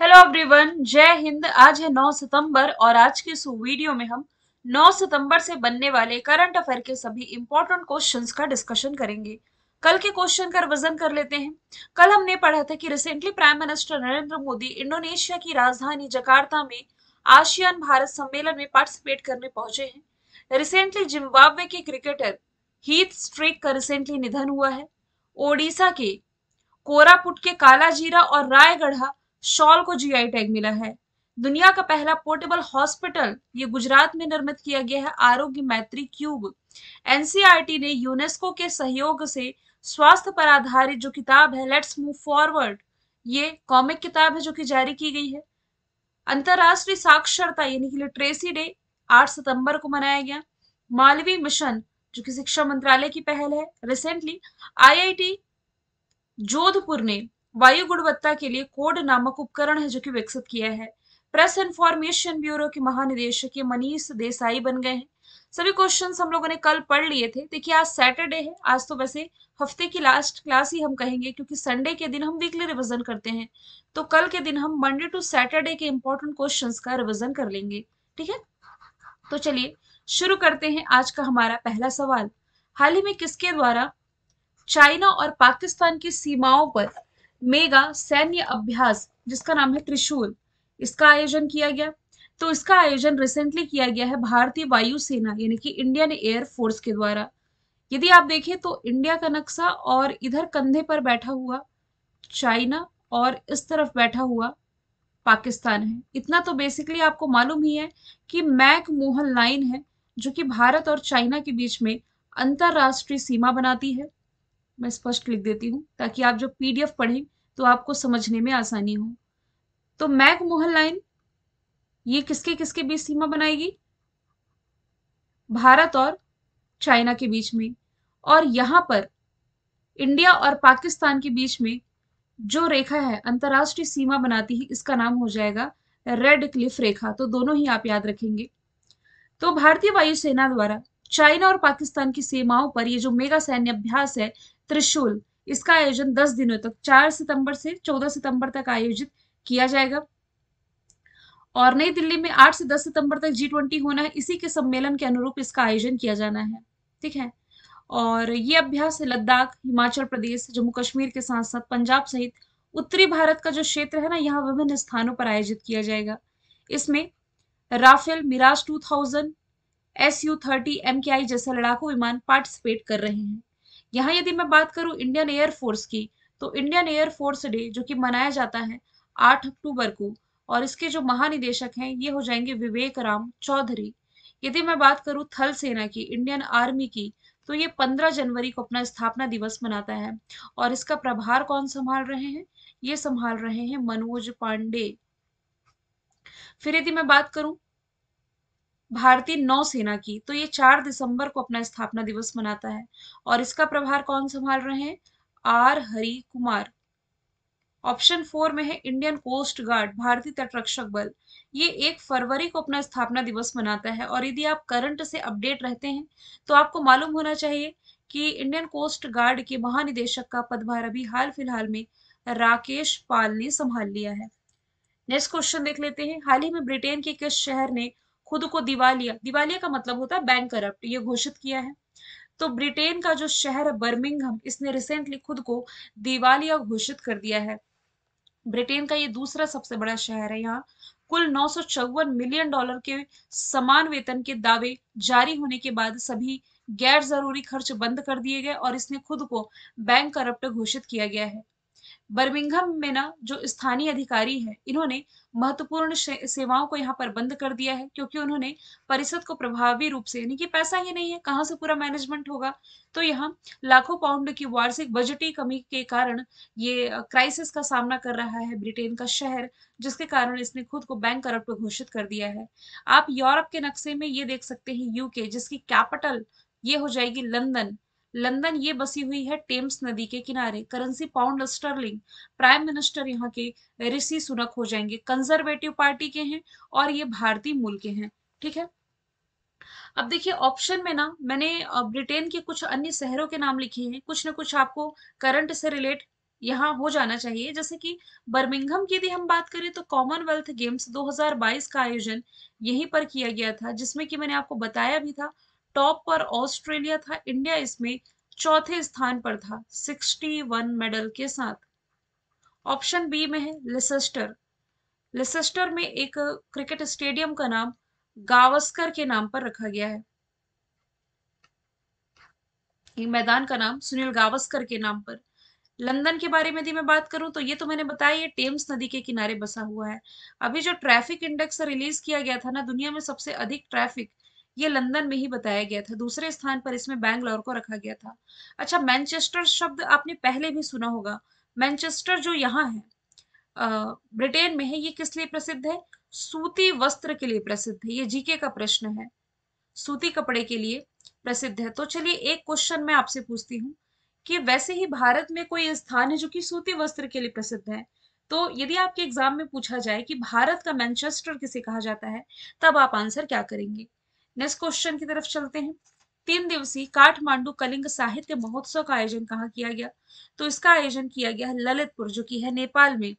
hello everyone जय हिंद आज है 9 सितंबर और आज के इस वीडियो में हम 9 सितंबर से बनने वाले करंट अफेयर के सभी इंपॉर्टेंट क्वेश्चंस का डिस्कशन करेंगे कल के क्वेश्चन का वजन कर लेते हैं कल हमने पढ़ा था कि recently prime minister Narendra Modi Indonesia की राजधानी जकार्ता में आशियान भारत सम्मेलन में पार्टिसिपेट करने पहुंचे हैं रिसेंटली जिम्बाब्वे के क्रिकेटर हीथ स्ट्रेक का रिसेंटली निधन हुआ है ओडिशा के कोरापुट के काला जीरा और रायगढ़ा शॉल को जीआई टैग मिला है दुनिया का पहला पोर्टेबल हॉस्पिटल ये गुजरात में निर्मित किया गया है Aarogya Maitri cube NCERT e ने यूनेस्को के सहयोग से स्वास्थ्य पर आधारित जो किताब है लेट्स मूव फॉरवर्ड ये कॉमिक किताब है जो कि जारी की गई है अंतर्राष्ट्रीय साक्षरता यानी कि लिटरेसी डे 8 सितंबर को मनाया गया मालवी मिशन जो कि शिक्षा मंत्रालय की पहल है रिसेंटली आईआईटी जोधपुर ने वायु गुणवत्ता के लिए कोड नामक उपकरण है जो कि विकसित किया है प्रेस इंफॉर्मेशन ब्यूरो के महानिदेशक मनीष देसाई बन गए हैं सभी क्वेश्चन हम लोगों ने कल पढ़ लिए थे देखिए आज सैटरडे है आज तो वैसे हफ्ते की लास्ट क्लास ही हम कहेंगे क्योंकि संडे के दिन हम वीकली रिवीजन करते हैं तो कल के दिन हम मंडे टू सैटरडे के इंपॉर्टेंट क्वेश्चंस का रिवीजन कर लेंगे ठीक है तो चलिए शुरू करते हैं आज का हमारा पहला सवाल हाल ही में किसके द्वारा चाइना और पाकिस्तान की सीमाओं पर मेगा सैन्य अभ्यास जिसका नाम है त्रिशूल इसका आयोजन किया गया तो इसका आयोजन रिसेंटली किया गया है भारतीय वायुसेना यानी कि इंडियन एयर फोर्स के द्वारा यदि आप देखें तो इंडिया का नक्शा और इधर कंधे पर बैठा हुआ चाइना और इस तरफ बैठा हुआ पाकिस्तान है इतना तो बेसिकली आपको मालूम ही है कि मैक मोहन लाइन है जो कि भारत और चाइना के बीच में अंतर्राष्ट्रीय सीमा बनाती है मैं स्पष्ट लिख देती हूँ ताकि आप जब एफ पढ़ें तो आपको समझने में आसानी हो तो मैक मोहन लाइन ये किसके किसके बीच सीमा बनाएगी भारत और चाइना के बीच में और यहाँ पर इंडिया और पाकिस्तान के बीच में जो रेखा है अंतर्राष्ट्रीय सीमा बनाती है इसका नाम हो जाएगा रेड क्लिफ रेखा तो दोनों ही आप याद रखेंगे तो भारतीय वायुसेना द्वारा चाइना और पाकिस्तान की सीमाओं पर ये जो मेगा सैन्य अभ्यास है त्रिशूल इसका आयोजन 10 दिनों तक 4 सितंबर से 14 सितंबर तक आयोजित किया जाएगा और नई दिल्ली में 8 से 10 सितंबर तक जी ट्वेंटी होना है इसी के सम्मेलन के अनुरूप इसका आयोजन किया जाना है ठीक है और ये अभ्यास लद्दाख हिमाचल प्रदेश जम्मू कश्मीर के साथ साथ पंजाब सहित उत्तरी भारत का जो क्षेत्र है ना यहाँ विभिन्न स्थानों पर आयोजित किया जाएगा इसमें Rafale Mirage 2000, S U thirty M K I जैसे लड़ाकू विमान पार्टिसिपेट कर रहे हैं यहाँ यदि मैं बात करूँ इंडियन एयरफोर्स की तो इंडियन एयरफोर्स डे जो कि मनाया जाता है आठ अक्टूबर को और इसके जो महानिदेशक हैं ये हो जाएंगे विवेक राम चौधरी यदि मैं बात करूँ थल सेना की इंडियन आर्मी की तो ये 15 जनवरी को अपना स्थापना दिवस मनाता है और इसका प्रभार कौन संभाल रहे हैं ये संभाल रहे हैं मनोज पांडे फिर यदि मैं बात करूं भारतीय नौसेना की तो ये चार दिसंबर को अपना स्थापना दिवस मनाता है और इसका प्रभार कौन संभाल रहे हैं R Hari Kumar option four में है इंडियन कोस्ट गार्ड भारतीय तटरक्षक बल ये एक फरवरी को अपना स्थापना दिवस मनाता है और यदि आप करंट से अपडेट रहते हैं तो आपको मालूम होना चाहिए कि इंडियन कोस्ट गार्ड के महानिदेशक का पदभार अभी हाल फिलहाल में राकेश पाल ने संभाल लिया है नेक्स्ट क्वेश्चन देख लेते हैं हाल ही में ब्रिटेन के किस शहर ने खुद को दिवालिया दिवालिया का मतलब होता है बैंक करप्ट ये घोषित किया है तो ब्रिटेन का जो शहर है बर्मिंगहम इसने रिसेंटली खुद को दिवालिया घोषित कर दिया है ब्रिटेन का ये दूसरा सबसे बड़ा शहर है यहाँ कुल नौ मिलियन डॉलर के समान वेतन के दावे जारी होने के बाद सभी गैर जरूरी खर्च बंद कर दिए गए और इसने खुद को बैंक करप्ट घोषित किया गया है बर्मिंगहम में ना जो स्थानीय अधिकारी है इन्होंने महत्वपूर्ण सेवाओं को यहाँ पर बंद कर दिया है क्योंकि उन्होंने परिषद को प्रभावी रूप से यानी कि पैसा ही नहीं है कहाँ से पूरा मैनेजमेंट होगा तो यहाँ लाखों पाउंड की वार्षिक बजटी कमी के कारण ये क्राइसिस का सामना कर रहा है ब्रिटेन का शहर जिसके कारण इसने खुद को बैंक करप्ट घोषित कर दिया है आप यूरोप के नक्शे में ये देख सकते हैं यूके जिसकी कैपिटल ये हो जाएगी लंदन लंदन ये बसी हुई है टेम्स नदी के किनारे currency pound sterling prime minister यहाँ के ऋषि सुनक हो जाएंगे कंजर्वेटिव पार्टी के हैं और ये भारतीय मूल के हैं ठीक है अब देखिए ऑप्शन में ना मैंने ब्रिटेन के कुछ अन्य शहरों के नाम लिखे हैं कुछ ना कुछ आपको करंट से रिलेट यहाँ हो जाना चाहिए जैसे कि बर्मिंघम की यदि हम बात करें तो कॉमनवेल्थ गेम्स 2022 का आयोजन यहीं पर किया गया था जिसमें कि मैंने आपको बताया भी था टॉप पर ऑस्ट्रेलिया था इंडिया इसमें चौथे स्थान पर था 61 मेडल के साथ ऑप्शन बी में है लेसेस्टर लेसेस्टर में एक क्रिकेट स्टेडियम का नाम गावस्कर के नाम पर रखा गया है ये मैदान का नाम सुनील गावस्कर के नाम पर लंदन के बारे में यदि मैं बात करूं तो ये तो मैंने बताया ये टेम्स नदी के किनारे बसा हुआ है अभी जो ट्रैफिक इंडेक्स रिलीज किया गया था ना दुनिया में सबसे अधिक ट्रैफिक ये लंदन में ही बताया गया था दूसरे स्थान पर इसमें बैंगलोर को रखा गया था अच्छा मैनचेस्टर शब्द आपने पहले भी सुना होगा मैनचेस्टर जो यहाँ है ब्रिटेन में है ये किस लिए प्रसिद्ध है सूती वस्त्र के लिए प्रसिद्ध है ये जीके का प्रश्न है सूती कपड़े के लिए प्रसिद्ध है तो चलिए एक क्वेश्चन मैं आपसे पूछती हूँ कि वैसे ही भारत में कोई स्थान है जो कि सूती वस्त्र के लिए प्रसिद्ध है तो यदि आपके एग्जाम में पूछा जाए कि भारत का मैनचेस्टर किसे कहा जाता है तब आप आंसर क्या करेंगे नेक्स्ट क्वेश्चन की तरफ चलते हैं तीन दिवसीय काठमांडू कलिंग साहित्य महोत्सव का आयोजन कहाँ किया गया तो इसका आयोजन किया गया ललितपुर जो कि है नेपाल में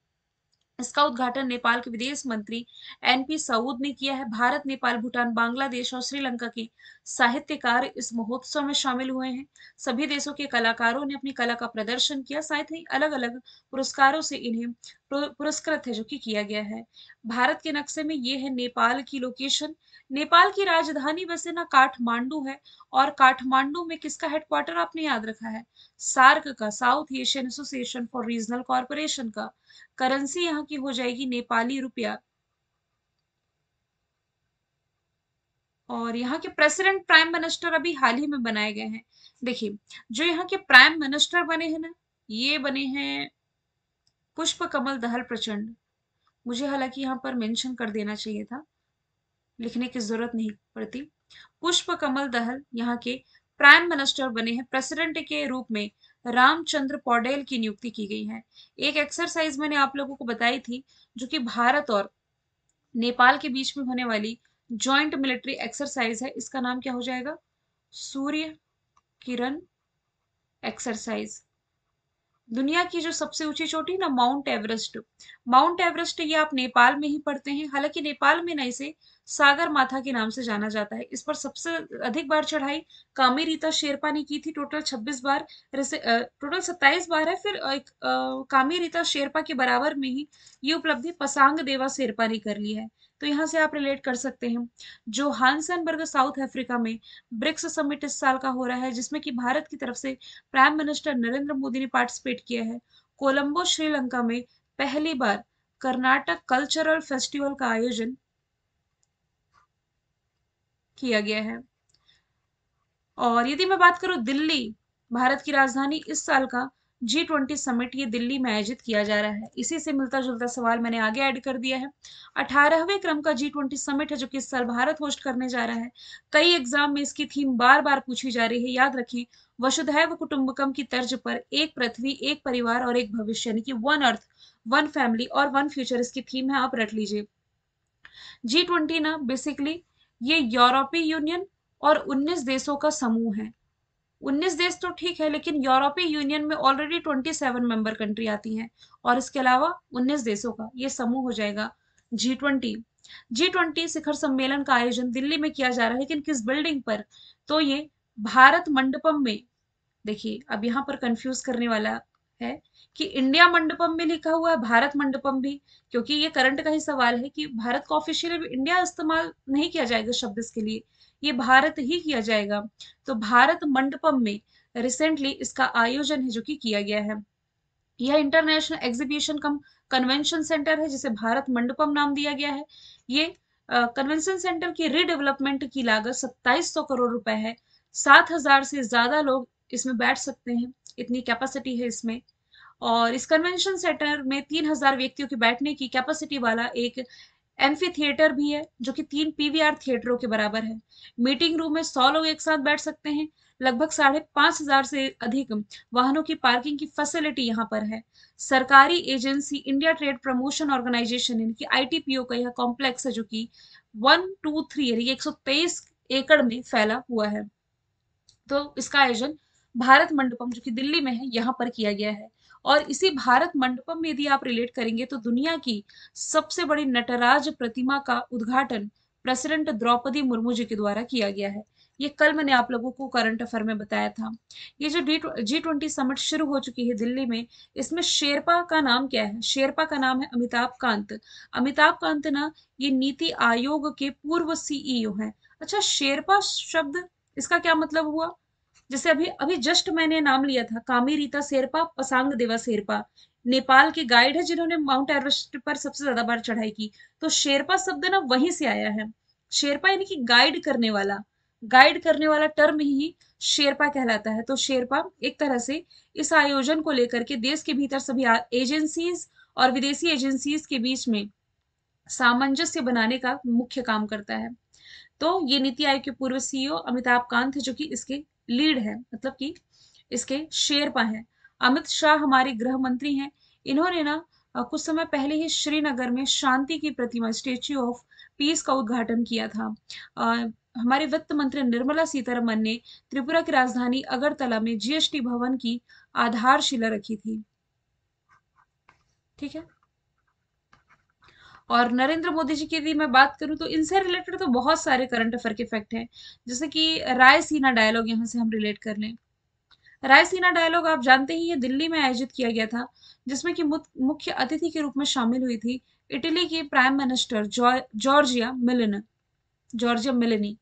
इसका उद्घाटन नेपाल के विदेश मंत्री एनपी सऊद ने किया है भारत नेपाल भूटान बांग्लादेश और श्रीलंका के साहित्यकार इस महोत्सव में शामिल हुए हैं सभी देशों के कलाकारों ने अपनी कला का प्रदर्शन किया साथ ही अलग अलग पुरस्कारों से इन्हें पुरस्कृत है जो कि किया गया है भारत के नक्शे में ये है नेपाल की लोकेशन नेपाल की राजधानी वैसे ना काठमांडू है और काठमांडू में किसका हेडक्वार्टर आपने याद रखा है सार्क का South Asian Association for Regional Corporation का करेंसी यहाँ की हो जाएगी नेपाली रुपया और यहाँ के प्रेसिडेंट प्राइम मिनिस्टर अभी हाल ही में बनाए गए हैं देखिए जो यहाँ के प्राइम मिनिस्टर बने हैं ना ये बने हैं पुष्प कमल दहल प्रचंड मुझे हालांकि यहाँ पर मेंशन कर देना चाहिए था लिखने की जरूरत नहीं पड़ती पुष्प कमल दहल यहाँ के प्राइम मिनिस्टर बने हैं प्रेसिडेंट के रूप में रामचंद्र पौडेल की नियुक्ति की गई है एक एक्सरसाइज मैंने आप लोगों को बताई थी जो कि भारत और नेपाल के बीच में होने वाली ज्वाइंट मिलिट्री एक्सरसाइज है इसका नाम क्या हो जाएगा सूर्य किरण एक्सरसाइज दुनिया की जो सबसे ऊंची चोटी ना माउंट एवरेस्ट माउंट एवरेस्ट ये आप नेपाल में ही पढ़ते हैं हालांकि नेपाल में नहीं इसे सागर माथा के नाम से जाना जाता है इस पर सबसे अधिक बार चढ़ाई रीता शेरपा ने की थी टोटल 26 बार टोटल 27 बार है फिर एक कामी रीता शेरपा के बराबर में ही ये उपलब्धि पसांग देवा शेरपा ने कर ली है तो यहाँ से आप रिलेट कर सकते हैं जो हानसनबर्ग साउथ अफ्रीका में ब्रिक्स समिट इस साल का हो रहा है जिसमें कि भारत की तरफ से प्राइम मिनिस्टर नरेंद्र मोदी ने पार्टिसिपेट किया है कोलंबो श्रीलंका में पहली बार कर्नाटक कल्चरल फेस्टिवल का आयोजन किया गया है और यदि मैं बात करूं दिल्ली भारत की राजधानी इस साल का जी ट्वेंटी समिट ये दिल्ली में आयोजित किया जा रहा है इसी से मिलता जुलता सवाल मैंने आगे ऐड कर दिया है अठारहवें क्रम का जी ट्वेंटी समिट है जो कि साल भारत होस्ट करने जा रहा है कई एग्जाम में इसकी थीम बार बार पूछी जा रही है याद रखें वसुधैव कुटुंबकम की तर्ज पर एक पृथ्वी एक परिवार और एक भविष्य यानी कि वन अर्थ वन फैमिली और वन फ्यूचर इसकी थीम है आप रख लीजिए जी ट्वेंटी ना बेसिकली ये यूरोपीय यूनियन और 19 देशों का समूह है 19 देश तो ठीक है लेकिन यूरोपीय यूनियन में ऑलरेडी 27 मेंबर कंट्री आती हैं और इसके अलावा 19 देशों का ये समूह हो जाएगा जी ट्वेंटी जी ट्वेंटी शिखर सम्मेलन का आयोजन दिल्ली में किया जा रहा है लेकिन किस बिल्डिंग पर तो ये भारत मंडपम में देखिए अब यहाँ पर कंफ्यूज करने वाला है कि इंडिया मंडपम में लिखा हुआ है भारत मंडपम भी क्योंकि ये करंट का ही सवाल है कि भारत का ऑफिशियली इंडिया इस्तेमाल नहीं किया जाएगा शब्द इसके लिए ये भारत ही किया जाएगा तो भारत मंडपम में रिसेंटली इसका आयोजन है जो कि किया गया है यह international exhibition cum convention centre है जिसे भारत मंडपम नाम दिया गया है ये कन्वेंशन सेंटर की रीडेवलपमेंट की लागत सत्ताईस सौ करोड़ रुपए है सात हजार से ज्यादा लोग इसमें बैठ सकते हैं इतनी कैपेसिटी है इसमें और इस कन्वेंशन सेंटर में तीन हजार व्यक्तियों के बैठने की कैपेसिटी वाला एक एम्फी थिएटर भी है जो कि तीन पीवीआर थिएटरों के बराबर है मीटिंग रूम में सौ लोग एक साथ बैठ सकते हैं लगभग साढ़े पांच हजार से अधिक वाहनों की पार्किंग की फैसिलिटी यहाँ पर है सरकारी agency India Trade Promotion Organisation यानी आईटीपीओ का यह कॉम्प्लेक्स है जो कि वन टू थ्री यानी एक एकड़ में फैला हुआ है तो इसका आयोजन भारत मंडपम जो कि दिल्ली में है यहाँ पर किया गया है और इसी भारत मंडपम में यदि आप रिलेट करेंगे तो दुनिया की सबसे बड़ी नटराज प्रतिमा का उद्घाटन प्रेसिडेंट द्रौपदी मुर्मू जी के द्वारा किया गया है ये कल मैंने आप लोगों को करंट अफेयर में बताया था ये जो जी ट्वेंटी समिट शुरू हो चुकी है दिल्ली में इसमें शेरपा का नाम क्या है शेरपा का नाम है अमिताभ कांत अमिताभ कांत ना ये नीति आयोग के पूर्व सीईओ e हैं अच्छा शेरपा शब्द इसका क्या मतलब हुआ जैसे अभी अभी जस्ट मैंने नाम लिया था रीता शेरपा पसांग देवा शेरपा नेपाल के गाइड है जिन्होंने माउंट एवरेस्ट पर सबसे ज्यादा बार चढ़ाई की तो शेरपा शब्द ना वहीं से आया है शेरपा यानी कि गाइड करने वाला गाइड करने वाला टर्म ही शेरपा कहलाता है तो शेरपा एक तरह से इस आयोजन को लेकर के देश के भीतर सभी एजेंसीज और विदेशी एजेंसीज के बीच में सामंजस्य बनाने का मुख्य काम करता है तो ये नीति आयोग के पूर्व सीईओ e अमिताभ कांत जो कि इसके लीड है मतलब कि इसके शेरपा हैं अमित शाह हमारे गृह मंत्री हैं इन्होंने ना कुछ समय पहले ही श्रीनगर में शांति की प्रतिमा स्टेच्यू ऑफ पीस का उद्घाटन किया था आ, हमारे वित्त मंत्री निर्मला सीतारमन ने त्रिपुरा की राजधानी अगरतला में जीएसटी भवन की आधारशिला रखी थी ठीक है और नरेंद्र मोदी जी की यदि मैं बात करूँ तो इनसे रिलेटेड तो बहुत सारे करंट अफेयर के फैक्ट हैं जैसे कि रायसीना डायलॉग यहाँ से हम रिलेट कर लें रायसीना डायलॉग आप जानते ही ये दिल्ली में आयोजित किया गया था जिसमें कि मुख्य अतिथि के रूप में शामिल हुई थी इटली की prime minister Giorgia Meloni Giorgia Meloni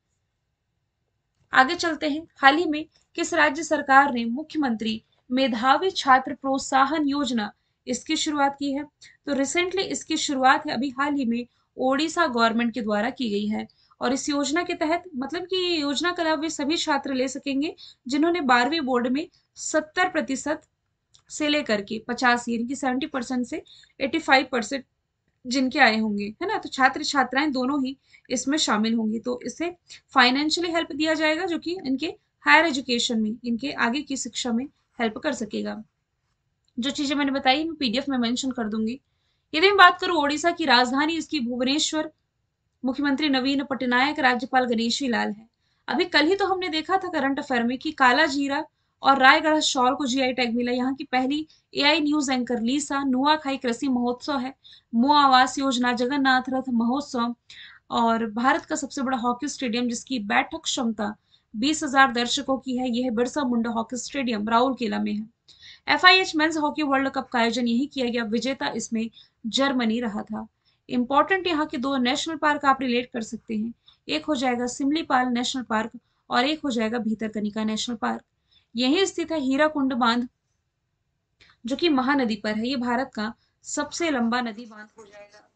आगे चलते हैं हाल ही में किस राज्य सरकार ने मुख्यमंत्री मेधावी छात्र प्रोत्साहन योजना इसकी शुरुआत की है तो रिसेंटली इसकी शुरुआत है अभी हाल ही में ओडिशा गवर्नमेंट के द्वारा की गई है और इस योजना के तहत मतलब कि योजना का लाभ वे सभी छात्र ले सकेंगे जिन्होंने बारहवीं बोर्ड में सत्तर प्रतिशत से लेकर के पचास यानी कि सेवेंटी परसेंट से एटी फाइव परसेंट जिनके आए होंगे है ना तो छात्र छात्राएं दोनों ही इसमें शामिल होंगी तो इसे फाइनेंशियली हेल्प दिया जाएगा जो कि इनके हायर एजुकेशन में इनके आगे की शिक्षा में हेल्प कर सकेगा जो चीज़ें मैंने बताई मैं पीडीएफ में मेंशन कर दूंगी यदि मैं बात करूं ओडिशा की राजधानी इसकी भुवनेश्वर मुख्यमंत्री नवीन पटनायक राज्यपाल गणेशी लाल है अभी कल ही तो हमने देखा था करंट अफेयर में कि काला जीरा और रायगढ़ शॉल को जीआई टैग मिला यहाँ की पहली AI news anchor Lisa Nuakhai कृषि महोत्सव है मो आवास योजना जगन्नाथ रथ महोत्सव और भारत का सबसे बड़ा हॉकी स्टेडियम जिसकी बैठक क्षमता बीस हजार दर्शकों की है यह बिरसा मुंडा हॉकी स्टेडियम राउरकेला में है F I H men's hockey world cup का आयोजन यही किया गया विजेता इसमें जर्मनी रहा था इम्पोर्टेंट यहाँ के दो नेशनल पार्क आप रिलेट कर सकते हैं एक हो जाएगा सिमलीपाल नेशनल पार्क और एक हो जाएगा भीतरकनिका नेशनल पार्क यही स्थित है हीरा बांध जो कि महानदी पर है ये भारत का सबसे लंबा नदी बांध हो जाएगा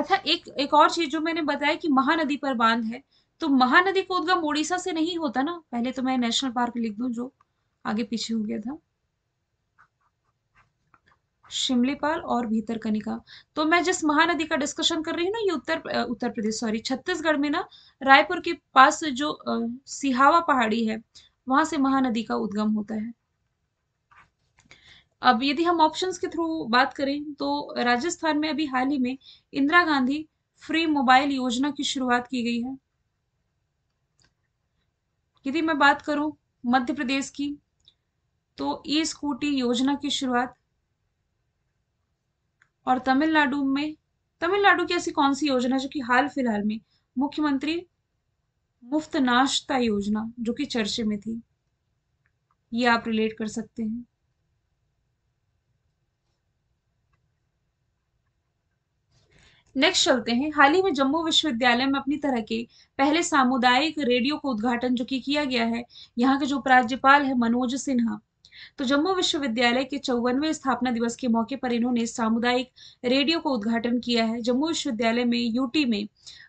अच्छा एक एक और चीज जो मैंने बताया कि महानदी पर बांध है तो महानदी का उद्गम उड़ीसा से नहीं होता ना पहले तो मैं नेशनल पार्क लिख दू जो आगे पीछे हो गया था शिमलीपाल और भीतरकनिका तो मैं जिस महानदी का डिस्कशन कर रही हूँ ना ये उत्तर उत्तर प्रदेश सॉरी छत्तीसगढ़ में ना रायपुर के पास जो सिहावा पहाड़ी है वहां से महानदी का उद्गम होता है अब यदि हम ऑप्शंस के थ्रू बात करें तो राजस्थान में अभी हाल ही में इंदिरा गांधी फ्री मोबाइल योजना की शुरुआत की गई है यदि मैं बात करूं मध्य प्रदेश की तो ई स्कूटी योजना की शुरुआत और तमिलनाडु में तमिलनाडु की ऐसी कौन सी योजना जो कि हाल फिलहाल में मुख्यमंत्री मुफ्त नाश्ता योजना जो कि चर्चे में थी ये आप रिलेट कर सकते हैं नेक्स्ट चलते हैं हाल ही में जम्मू विश्वविद्यालय में अपनी तरह के पहले सामुदायिक रेडियो का उद्घाटन जो कि किया गया है यहाँ के जो उपराज्यपाल है मनोज सिन्हा तो जम्मू विश्वविद्यालय के चौवनवे स्थापना दिवस के मौके पर इन्होंने सामुदायिक रेडियो का उद्घाटन किया है जम्मू विश्वविद्यालय में यूटी में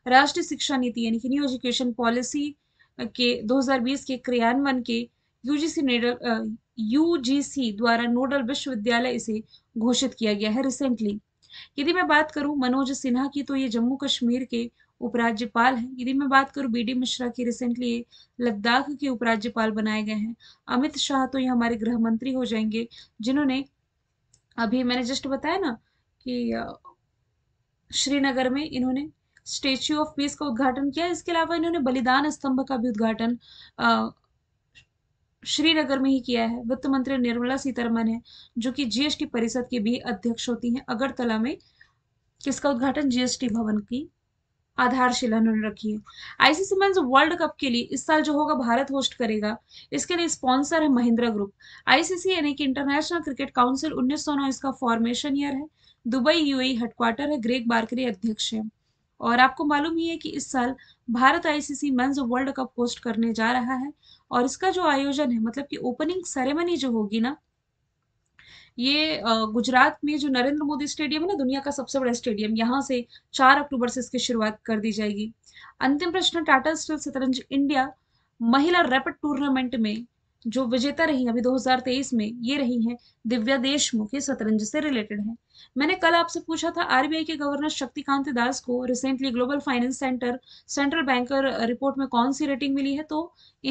राष्ट्रीय शिक्षा नीति यानी कि न्यू एजुकेशन पॉलिसी के 2020 के क्रियान्वयन के यूजीसी नोडल यूजीसी द्वारा नोडल विश्वविद्यालय इसे घोषित किया गया है रिसेंटली यदि मैं बात करूं मनोज सिन्हा की तो ये जम्मू कश्मीर के उपराज्यपाल हैं यदि मैं बात करूं बी डी मिश्रा की रिसेंटली लद्दाख के उपराज्यपाल बनाए गए हैं अमित शाह तो ये हमारे गृह मंत्री हो जाएंगे जिन्होंने अभी मैंने जस्ट बताया ना कि श्रीनगर में इन्होंने स्टेच्यू ऑफ पीस का उद्घाटन किया इसके अलावा इन्होंने बलिदान स्तंभ का भी उद्घाटन श्रीनगर में ही किया है वित्त मंत्री निर्मला सीतारमन है जो कि जीएसटी परिषद के भी अध्यक्ष होती हैं अगरतला में किसका उद्घाटन जीएसटी भवन की आधारशिला उन्होंने रखी है आईसीसी मेंस वर्ल्ड कप के लिए इस साल जो होगा भारत होस्ट करेगा इसके लिए स्पॉन्सर है महिंद्रा ग्रुप आईसीसी यानी कि इंटरनेशनल क्रिकेट काउंसिल उन्नीस इसका फॉर्मेशन ईयर है दुबई ई हेडक्वार्टर है ग्रेग बारकरी अध्यक्ष है और आपको मालूम ही है कि इस साल Bharat ICC men's world cup host करने जा रहा है और इसका जो आयोजन है मतलब कि ओपनिंग सेरेमनी जो होगी ना ये गुजरात में जो नरेंद्र मोदी स्टेडियम है ना दुनिया का सबसे बड़ा स्टेडियम यहाँ से चार अक्टूबर से इसकी शुरुआत कर दी जाएगी अंतिम प्रश्न टाटा स्टील शतरंज इंडिया महिला रैपिड टूर्नामेंट में जो विजेता रही अभी 2023 में ये रही हैं दिव्या देशमुख ये शतरंज से रिलेटेड हैं मैंने कल आपसे पूछा था आरबीआई के गवर्नर शक्तिकांत दास को recently global finance central banker बैंकर रिपोर्ट में कौन सी रेटिंग मिली है तो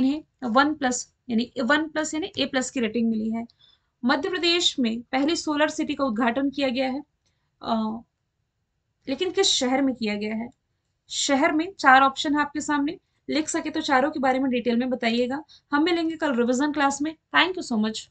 इन्हें वन प्लस यानी वन प्लस यानी ए प्लस की रेटिंग मिली है मध्य प्रदेश में पहली सोलर सिटी का उद्घाटन किया गया है आ, लेकिन किस शहर में किया गया है शहर में चार ऑप्शन है आपके सामने लिख सके तो चारों के बारे में डिटेल में बताइएगा हम मिलेंगे कल रिविजन क्लास में थैंक यू सो मच